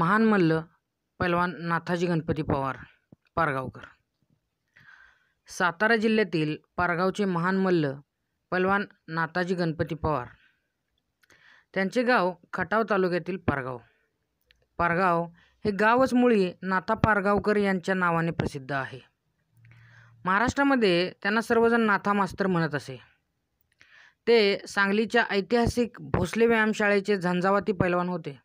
महान मल्ल पैलवान नाथाजी गणपती पवार पारगावकर सातारा जिल्ह्यातील पारगावचे महान मल्ल पैलवान नाथाजी गणपती पवार त्यांचे गाव खटाव तालुक्यातील पारगाव पारगाव हे गावच मुळी नाथा पारगावकर यांच्या नावाने प्रसिद्ध आहे महाराष्ट्रामध्ये त्यांना सर्वजण नाथा मास्तर म्हणत असे ते सांगलीच्या ऐतिहासिक भोसले व्यायामशाळेचे झंझावाती पैलवान होते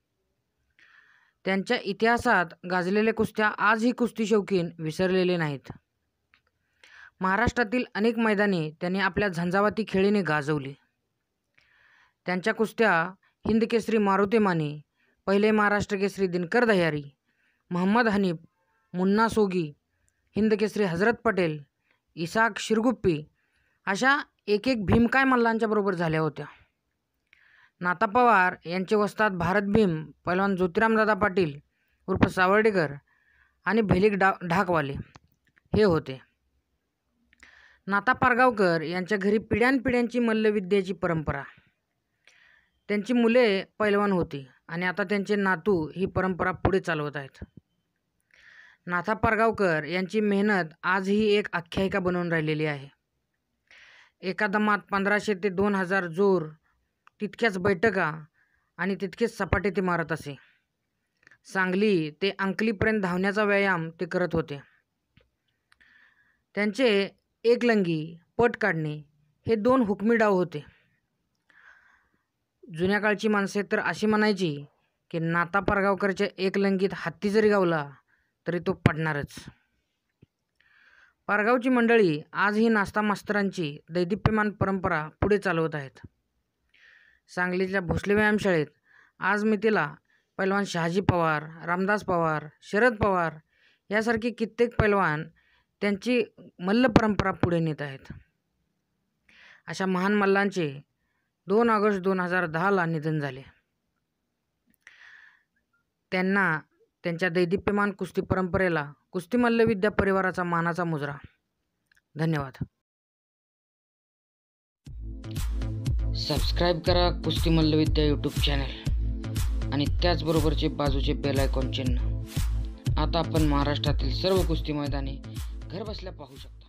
त्यांच्या इतिहासात गाजलेल्या कुस्त्या आजही कुस्ती शौकीन विसरलेले नाहीत महाराष्ट्रातील अनेक मैदाने त्यांनी आपल्या झंझावाती खेळीने गाजवली त्यांच्या कुस्त्या हिंद केसरी मारुती माने पहिले महाराष्ट्र केसरी दिनकर दह्यारी महम्मद हनीफ मुन्ना सोगी हिंद केसरी हजरत पटेल इसाक शिरगुप्पी अशा एक एक भीमकाय मल्लांच्याबरोबर झाल्या होत्या नाता पवार यांचे वस्तात भारत भीम पैलवान ज्योतिरामदादा पाटील उर्फ सावर्डेकर आणि भेलिक डा ढाकवाले हे होते नाता पारगावकर यांच्या घरी पिढ्यानपिढ्यांची मल्लविद्येची परंपरा त्यांची मुले पैलवान होती आणि आता त्यांचे नातू ही परंपरा पुढे चालवत आहेत नाथा पारगावकर यांची मेहनत आजही एक आख्यायिका बनवून राहिलेली आहे एका दमात पंधराशे ते दोन हजार जोर तितक्याच बैठका आणि तितकेच सपाटे ते मारत असे सांगली ते अंकलीपर्यंत धावण्याचा व्यायाम ते करत होते त्यांचे एकलंगी पट काढणे हे दोन हुकमी डाव होते जुन्या काळची माणसे तर अशी म्हणायची की नाता पारगावकरच्या एकलंगीत हत्ती जरी गावला तरी तो पडणारच पारगावची मंडळी आजही नास्ता मास्तरांची दैदिप्यमान परंपरा पुढे चालवत आहेत सांगलीतल्या भोसले व्यायामशाळेत आज मी तिला पैलवान शहाजी पवार रामदास पवार शरद पवार यासारखे कित्येक पैलवान त्यांची मल्ल परंपरा पुढे नेत आहेत अशा महान मल्लांचे दोन ऑगस्ट दोन हजार दहाला निधन झाले त्यांना त्यांच्या दैदिप्यमान कुस्ती परंपरेला कुस्ती मल्लविद्या परिवाराचा मानाचा मुजरा धन्यवाद सबस्क्राईब करा कुस्ती मल्लविद्या यूट्यूब चॅनल आणि त्याचबरोबरचे बाजूचे बेल आयकॉन चिन्ह आता आपण महाराष्ट्रातील सर्व कुस्ती मैदाने घरबसल्या पाहू शकतो